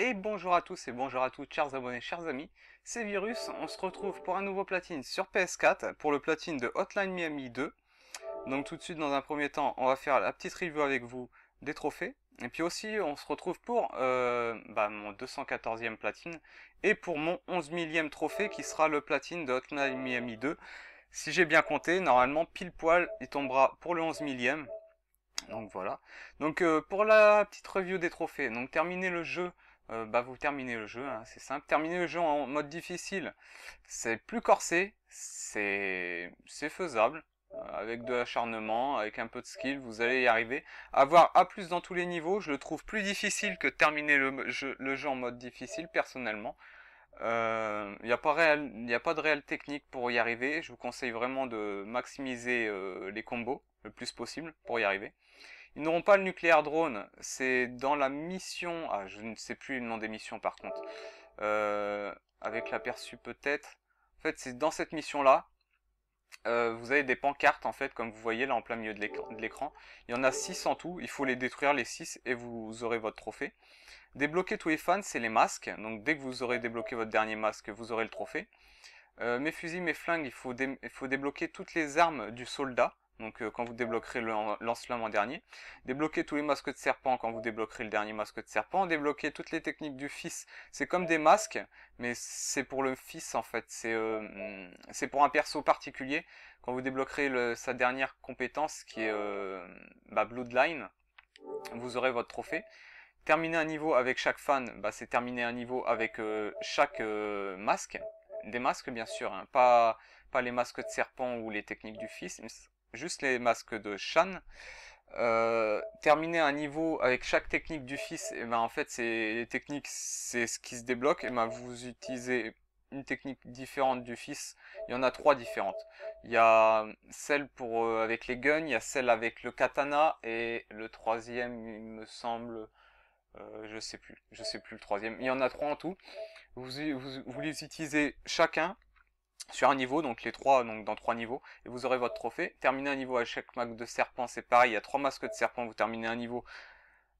Et bonjour à tous et bonjour à toutes, chers abonnés, chers amis. C'est Virus, on se retrouve pour un nouveau platine sur PS4, pour le platine de Hotline Miami 2. Donc tout de suite, dans un premier temps, on va faire la petite review avec vous des trophées. Et puis aussi, on se retrouve pour euh, bah, mon 214e platine et pour mon 11 millième trophée qui sera le platine de Hotline Miami 2. Si j'ai bien compté, normalement, pile poil, il tombera pour le 11 millième. Donc voilà. Donc euh, pour la petite review des trophées, donc terminer le jeu euh, bah vous terminez le jeu, hein, c'est simple. Terminer le jeu en mode difficile, c'est plus corsé, c'est faisable. Euh, avec de l'acharnement, avec un peu de skill, vous allez y arriver. Avoir A+, dans tous les niveaux, je le trouve plus difficile que terminer le jeu, en mode difficile, personnellement. Il euh, n'y a, pas a pas de réelle technique pour y arriver. Je vous conseille vraiment de maximiser les combos le plus possible pour y arriver. Ils n'auront pas le nucléaire drone. C'est dans la mission... Ah, je ne sais plus le nom des missions par contre. Euh, avec l'aperçu peut-être. En fait, c'est dans cette mission-là. Euh, vous avez des pancartes, en fait, comme vous voyez là en plein milieu de l'écran. Il y en a 6 en tout. Il faut les détruire les 6 et vous aurez votre trophée. Débloquer tous les fans, c'est les masques. Donc dès que vous aurez débloqué votre dernier masque, vous aurez le trophée. Euh, mes fusils, mes flingues, il faut débloquer toutes les armes du soldat donc euh, quand vous débloquerez le en dernier. Débloquez tous les masques de serpent quand vous débloquerez le dernier masque de serpent. Débloquez toutes les techniques du fils. C'est comme des masques, mais c'est pour le fils en fait. C'est euh, pour un perso particulier. Quand vous débloquerez sa dernière compétence, qui est euh, bah, Bloodline, vous aurez votre trophée. Terminer un niveau avec chaque fan, bah, c'est terminer un niveau avec chaque masque. Des masques bien sûr, hein. pas, pas les masques de serpent ou les techniques du fils, juste les masques de Shan. Euh, terminer un niveau avec chaque technique du fils, et eh ben en fait c'est les techniques, c'est ce qui se débloque. Et eh ben vous utilisez une technique différente du fils. Il y en a trois différentes. Il y a celle pour euh, avec les guns, il y a celle avec le katana et le troisième, il me semble, euh, je sais plus, je sais plus le troisième. Il y en a trois en tout. vous les utilisez chacun sur un niveau, donc les trois, donc dans trois niveaux, et vous aurez votre trophée. Terminez un niveau avec chaque masque de serpent, c'est pareil, il y a trois masques de serpent, vous terminez un niveau,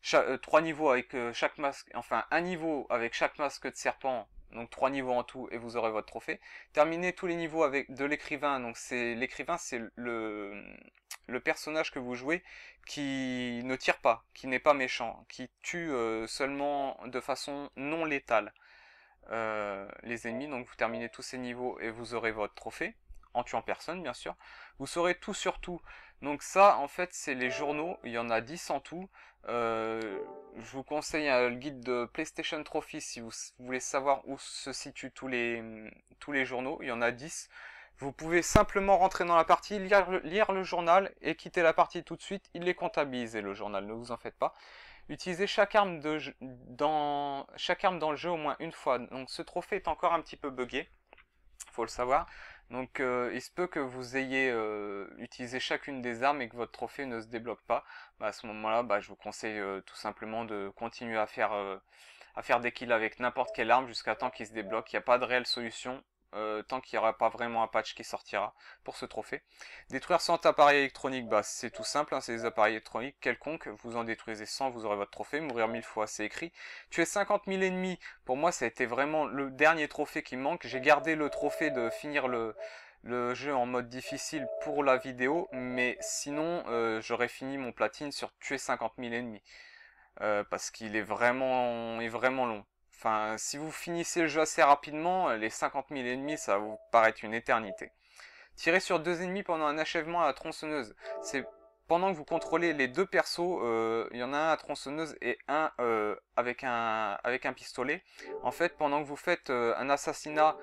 chaque, euh, niveaux avec euh, chaque masque, enfin un niveau avec chaque masque de serpent, donc trois niveaux en tout, et vous aurez votre trophée. Terminez tous les niveaux avec de l'écrivain, donc c'est l'écrivain, c'est le personnage que vous jouez qui ne tire pas, qui n'est pas méchant, qui tue euh, seulement de façon non létale. Euh, les ennemis, donc vous terminez tous ces niveaux et vous aurez votre trophée, en tuant personne bien sûr. Vous saurez tout sur tout. Donc ça, en fait, c'est les journaux, il y en a 10 en tout. Euh, je vous conseille le guide de PlayStation Trophy si vous voulez savoir où se situent tous les, tous les journaux, il y en a 10. Vous pouvez simplement rentrer dans la partie, lire, lire le journal et quitter la partie tout de suite. Il est comptabilisé le journal, ne vous en faites pas. Utilisez chaque arme, dans, chaque arme dans le jeu au moins une fois. Donc ce trophée est encore un petit peu buggé, faut le savoir. Donc euh, il se peut que vous ayez euh, utilisé chacune des armes et que votre trophée ne se débloque pas. Bah, à ce moment-là, bah, je vous conseille euh, tout simplement de continuer à faire, à faire des kills avec n'importe quelle arme jusqu'à temps qu'il se débloque. Il n'y a pas de réelle solution. Euh, tant qu'il n'y aura pas vraiment un patch qui sortira pour ce trophée. Détruire 100 appareils électroniques, bah, c'est tout simple, hein, c'est des appareils électroniques quelconques, vous en détruisez 100, vous aurez votre trophée, mourir 1000 fois, c'est écrit. Tuer 50 000 ennemis, pour moi ça a été vraiment le dernier trophée qui manque, j'ai gardé le trophée de finir le, jeu en mode difficile pour la vidéo, mais sinon euh, j'aurais fini mon platine sur tuer 50 000 ennemis. Euh, parce qu'il est vraiment, est vraiment long. Enfin, si vous finissez le jeu assez rapidement, euh, les 50 000 ennemis, ça va vous paraître une éternité. Tirer sur deux ennemis pendant un achèvement à la tronçonneuse. C'est pendant que vous contrôlez les deux persos, euh, il y en a un à tronçonneuse et un, euh, avec un avec un pistolet. En fait, pendant que vous faites un assassinat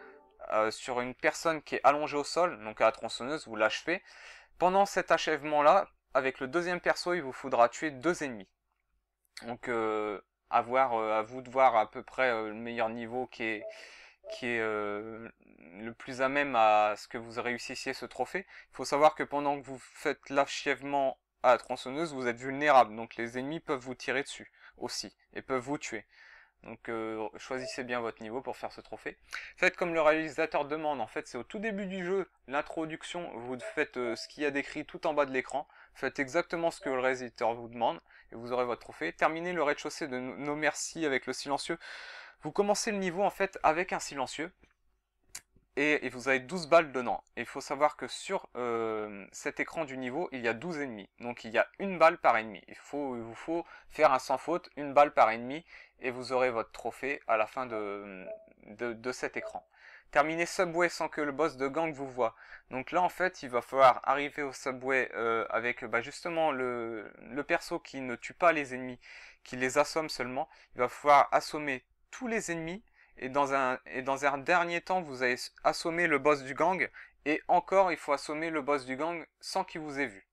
sur une personne qui est allongée au sol, donc à la tronçonneuse, vous l'achevez. Pendant cet achèvement-là, avec le deuxième perso, il vous faudra tuer deux ennemis. Donc euh à euh, à vous de voir à peu près euh, le meilleur niveau qui est qui est euh, le plus à même à ce que vous réussissiez ce trophée. Il faut savoir que pendant que vous faites l'achèvement à la tronçonneuse, vous êtes vulnérable, donc les ennemis peuvent vous tirer dessus aussi, et peuvent vous tuer. Donc euh, choisissez bien votre niveau pour faire ce trophée. Faites comme le réalisateur demande, en fait c'est au tout début du jeu, l'introduction, vous faites euh, ce qu'il y a décrit tout en bas de l'écran, faites exactement ce que le réalisateur vous demande, et vous aurez votre trophée. Terminez le rez-de-chaussée de nos merci avec le silencieux. Vous commencez le niveau en fait avec un silencieux, et, vous avez 12 balles dedans. il faut savoir que sur euh, cet écran du niveau, il y a 12 ennemis. Donc il y a une balle par ennemi. Il, faut, vous faut faire un sans faute, une balle par ennemi, et vous aurez votre trophée à la fin de, cet écran. Terminez Subway sans que le boss de gang vous voit. Donc là, en fait, il va falloir arriver au Subway euh, avec bah, justement le, le perso qui ne tue pas les ennemis, qui les assomme seulement. Il va falloir assommer tous les ennemis et dans, un, dernier temps, vous allez assommer le boss du gang, et encore, il faut assommer le boss du gang sans qu'il vous ait vu.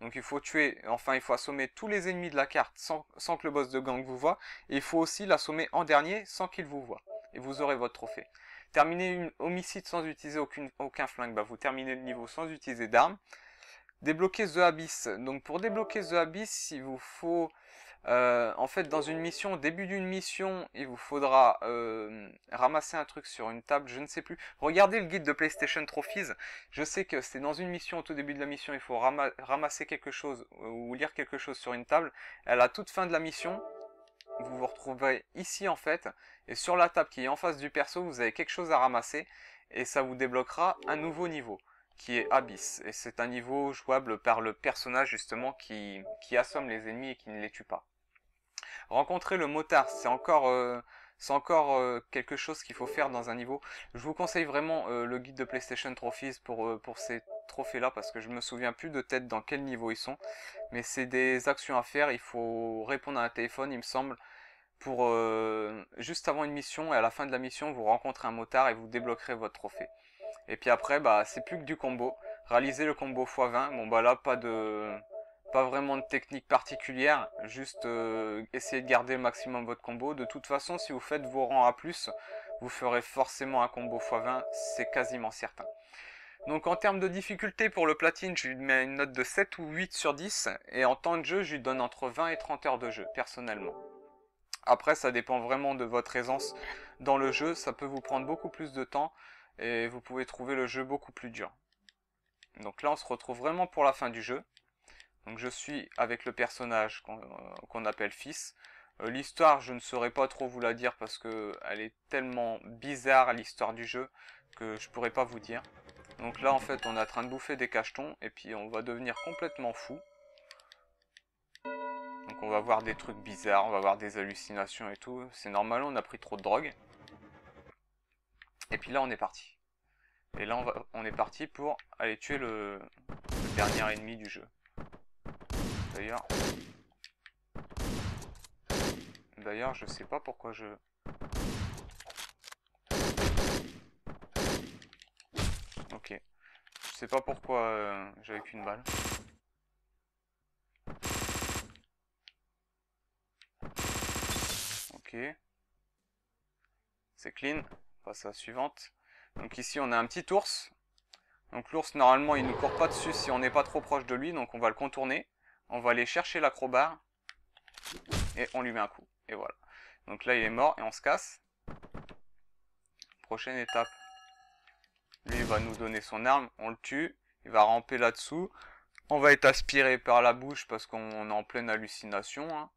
Donc il faut tuer, enfin il faut assommer tous les ennemis de la carte sans, que le boss de gang vous voit, et il faut aussi l'assommer en dernier sans qu'il vous voit, et vous aurez votre trophée. Terminer une homicide sans utiliser aucun flingue, bah, vous terminez le niveau sans utiliser d'armes. Débloquer The Abyss, donc pour débloquer The Abyss, il vous faut euh, en fait, dans une mission, au début d'une mission, il vous faudra euh, ramasser un truc sur une table, je ne sais plus. Regardez le guide de PlayStation Trophies. Je sais que c'est dans une mission, au tout début de la mission, il faut ramasser quelque chose euh, ou lire quelque chose sur une table. À la toute fin de la mission, vous vous retrouverez ici en fait. Et sur la table qui est en face du perso, vous avez quelque chose à ramasser. Et ça vous débloquera un nouveau niveau qui est Abyss. Et c'est un niveau jouable par le personnage justement qui, qui assomme les ennemis et qui ne les tue pas. Rencontrer le motard, c'est encore... Euh, encore euh, quelque chose qu'il faut faire dans un niveau. Je vous conseille vraiment euh, le guide de PlayStation Trophies pour, pour ces trophées-là, parce que je me souviens plus de tête dans quel niveau ils sont. Mais c'est des actions à faire, il faut répondre à un téléphone, il me semble, pour juste avant une mission, et à la fin de la mission, vous rencontrez un motard et vous débloquerez votre trophée. Et puis après, bah c'est plus que du combo. Réaliser le combo x20, bon bah là, pas de pas vraiment de technique particulière, juste euh, essayer de garder le maximum votre combo. De toute façon, si vous faites vos rangs à plus, vous ferez forcément un combo x20, c'est quasiment certain. Donc en termes de difficulté pour le platine, je lui mets une note de 7 ou 8 sur 10, et en temps de jeu, je lui donne entre 20 et 30 heures de jeu, personnellement. Après, ça dépend vraiment de votre aisance dans le jeu, ça peut vous prendre beaucoup plus de temps, et vous pouvez trouver le jeu beaucoup plus dur. Donc là, on se retrouve vraiment pour la fin du jeu. Donc je suis avec le personnage qu'on euh, appelle fils. Euh, l'histoire, je ne saurais pas trop vous la dire parce que elle est tellement bizarre l'histoire du jeu que je pourrais pas vous dire. Donc là en fait on est en train de bouffer des cachetons et puis on va devenir complètement fou. Donc on va voir des trucs bizarres, on va voir des hallucinations et tout. C'est normal, on a pris trop de drogue. Et puis là on est parti. Et là on, est parti pour aller tuer le dernier ennemi du jeu. D'ailleurs... D'ailleurs, je sais pas pourquoi je... Ok. Je sais pas pourquoi euh, j'avais qu'une balle. Ok. C'est clean. On passe à la suivante. Donc ici, on a un petit ours. Donc l'ours, normalement, il ne court pas dessus si on n'est pas trop proche de lui. Donc on va le contourner. On va aller chercher l'acrobat et on lui met un coup. Et voilà. Donc là, il est mort et on se casse. Prochaine étape. Lui, il va nous donner son arme. On le tue. Il va ramper là-dessous. On va être aspiré par la bouche parce qu'on est en pleine hallucination. Hein.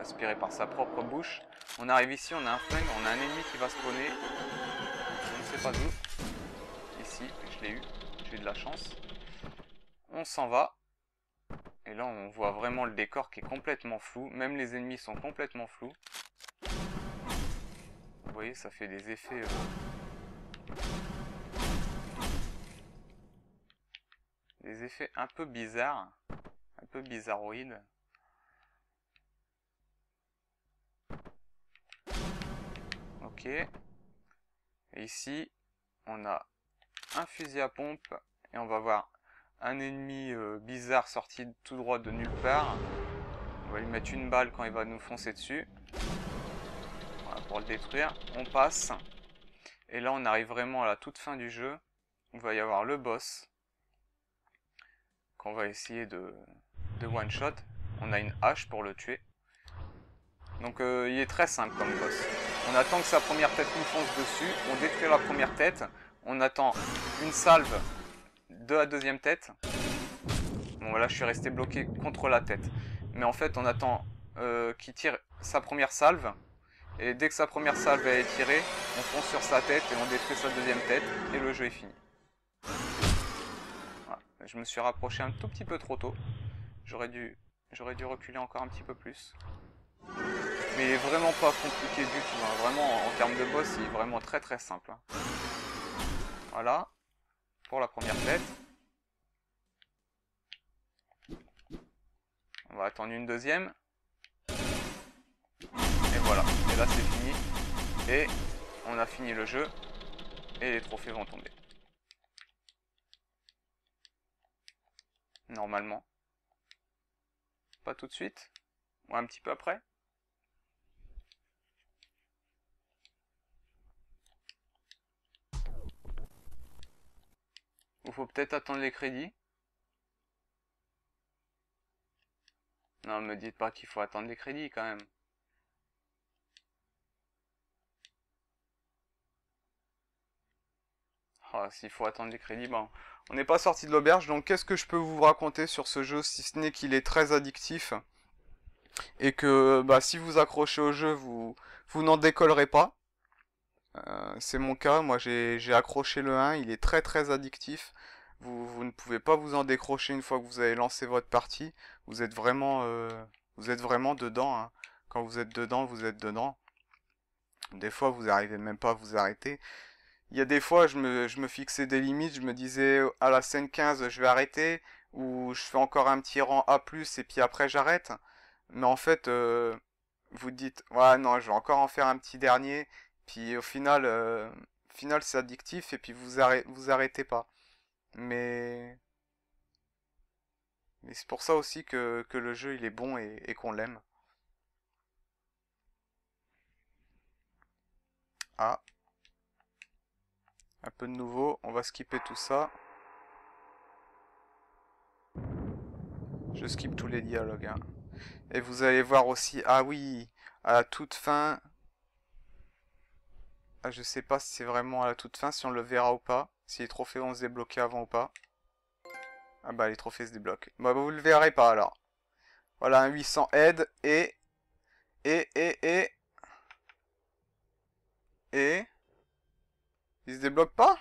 Aspiré par sa propre bouche. On arrive ici, on a un flingue, on a un ennemi qui va spawner. Je ne sais pas d'où. Ici, je l'ai eu. J'ai eu de la chance on s'en va. Et là, on voit vraiment le décor qui est complètement flou. Même les ennemis sont complètement flous. Vous voyez, ça fait des effets... Euh, des effets un peu bizarres. Un peu bizarroïdes. Ok. Et ici, on a un fusil à pompe. Et on va voir un ennemi euh, bizarre sorti tout droit de nulle part. On va lui mettre une balle quand il va nous foncer dessus. pour le détruire. On passe. Et là, on arrive vraiment à la toute fin du jeu. on va y avoir le boss. Qu'on va essayer de, de one-shot. On a une hache pour le tuer. Donc euh, il est très simple comme boss. On attend que sa première tête nous fonce dessus. On détruit la première tête. On attend une salve de la deuxième tête. Bon voilà, je suis resté bloqué contre la tête. Mais en fait, on attend euh, qu'il tire sa première salve. Et dès que sa première salve est tirée, on fonce sur sa tête et on détruit sa deuxième tête. Et le jeu est fini. Je me suis rapproché un tout petit peu trop tôt. J'aurais dû, j'aurais dû reculer encore un petit peu plus. Mais il vraiment pas compliqué du tout. Hein. Vraiment, en termes de boss, il est vraiment très très simple. Hein. Voilà pour la première tête. On va attendre une deuxième. Et voilà. Et là, c'est fini. Et on a fini le jeu. Et les trophées vont tomber. Normalement. Pas tout de suite. Ou un petit peu après. Ou faut peut-être attendre les crédits. Non, me dites pas qu'il faut attendre les crédits quand même. Ah, s'il faut attendre les crédits, bon, on n'est pas sorti de l'auberge. Donc, qu'est-ce que je peux vous raconter sur ce jeu, si ce n'est qu'il est très addictif et que bah, si vous accrochez au jeu, vous, vous n'en décollerez pas. Euh, c'est mon cas, moi j'ai accroché le 1, il est très très addictif. Vous, ne pouvez pas vous en décrocher une fois que vous avez lancé votre partie. Vous êtes vraiment, euh, vous êtes vraiment dedans. Hein. Quand vous êtes dedans, vous êtes dedans. Des fois, vous n'arrivez même pas à vous arrêter. Il y a des fois, je me, fixais des limites. Je me disais, à la scène 15, je vais arrêter. Ou je fais encore un petit rang A+, et puis après, j'arrête. Mais en fait, euh, vous dites, ouais, non, je vais encore en faire un petit dernier. Puis au final, euh, final c'est addictif et puis vous, arrêtez, vous arrêtez pas. Mais, mais c'est pour ça aussi que, le jeu il est bon et, qu'on l'aime. Ah. Un peu de nouveau, on va skipper tout ça. Je skip tous les dialogues. Hein. Et vous allez voir aussi, ah oui, à la toute fin, ah, je sais pas si c'est vraiment à la toute fin, si on le verra ou pas. Si les trophées vont se débloquer avant ou pas. Ah bah, les trophées se débloquent. Bah, bah vous le verrez pas alors. Voilà, un 800 aide et... Et, et, et... Et... Il se débloque pas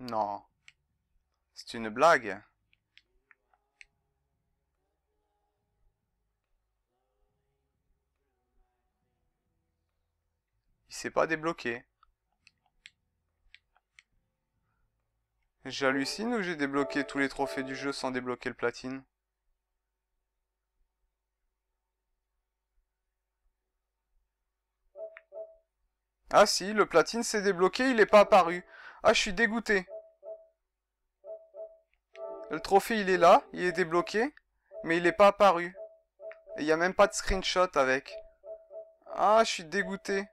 Non. C'est une blague s'est pas débloqué. J'hallucine ou j'ai débloqué tous les trophées du jeu sans débloquer le platine Ah si, le platine s'est débloqué, il n'est pas apparu. Ah, je suis dégoûté. Le trophée, il est là, il est débloqué, mais il n'est pas apparu. Et il n'y a même pas de screenshot avec. Ah, je suis dégoûté.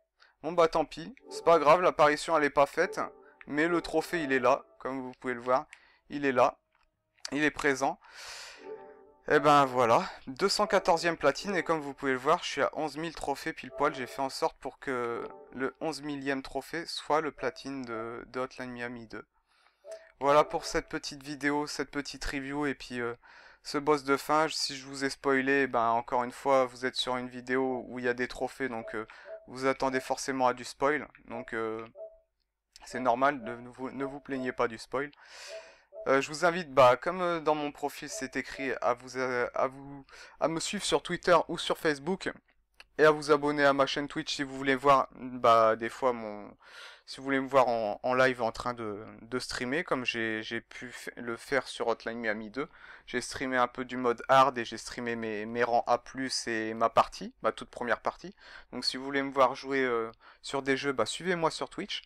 Bon bah tant pis, c'est pas grave, l'apparition elle est pas faite, mais le trophée il est là, comme vous pouvez le voir, il est là, il est présent. Et eh ben voilà, 214e platine, et comme vous pouvez le voir, je suis à 11 000 trophées pile poil, j'ai fait en sorte pour que le 11 000e trophée soit le platine de, Hotline Miami 2. Voilà pour cette petite vidéo, cette petite review, et puis... Euh, ce boss de fin, si je vous ai spoilé, eh ben encore une fois, vous êtes sur une vidéo où il y a des trophées, donc euh, vous attendez forcément à du spoil, donc euh, c'est normal, de, ne, vous, plaignez pas du spoil. Euh, je vous invite, bah, comme euh, dans mon profil c'est écrit, à vous, à vous, à me suivre sur Twitter ou sur Facebook et à vous abonner à ma chaîne Twitch si vous voulez voir, bah, des fois mon, si vous voulez me voir en, live en train de, streamer, comme j'ai pu le faire sur Hotline Miami 2, j'ai streamé un peu du mode hard et j'ai streamé mes, rangs A+, et ma partie, ma toute première partie. Donc si vous voulez me voir jouer euh, sur des jeux, bah, suivez-moi sur Twitch.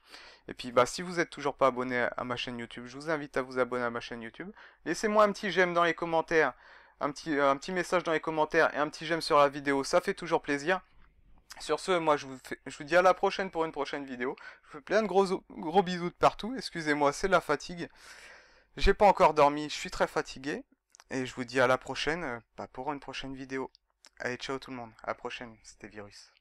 Et puis bah, si vous n'êtes toujours pas abonné à ma chaîne YouTube, je vous invite à vous abonner à ma chaîne YouTube. Laissez-moi un petit j'aime dans les commentaires, un petit, un petit message dans les commentaires et un petit j'aime sur la vidéo, ça fait toujours plaisir. Sur ce, moi je vous, je vous dis à la prochaine pour une prochaine vidéo. Je vous fais plein de gros, gros bisous de partout. Excusez-moi, c'est la fatigue. J'ai pas encore dormi, je suis très fatigué. Et je vous dis à la prochaine euh, pour une prochaine vidéo. Allez, ciao tout le monde. À la prochaine, c'était Virus.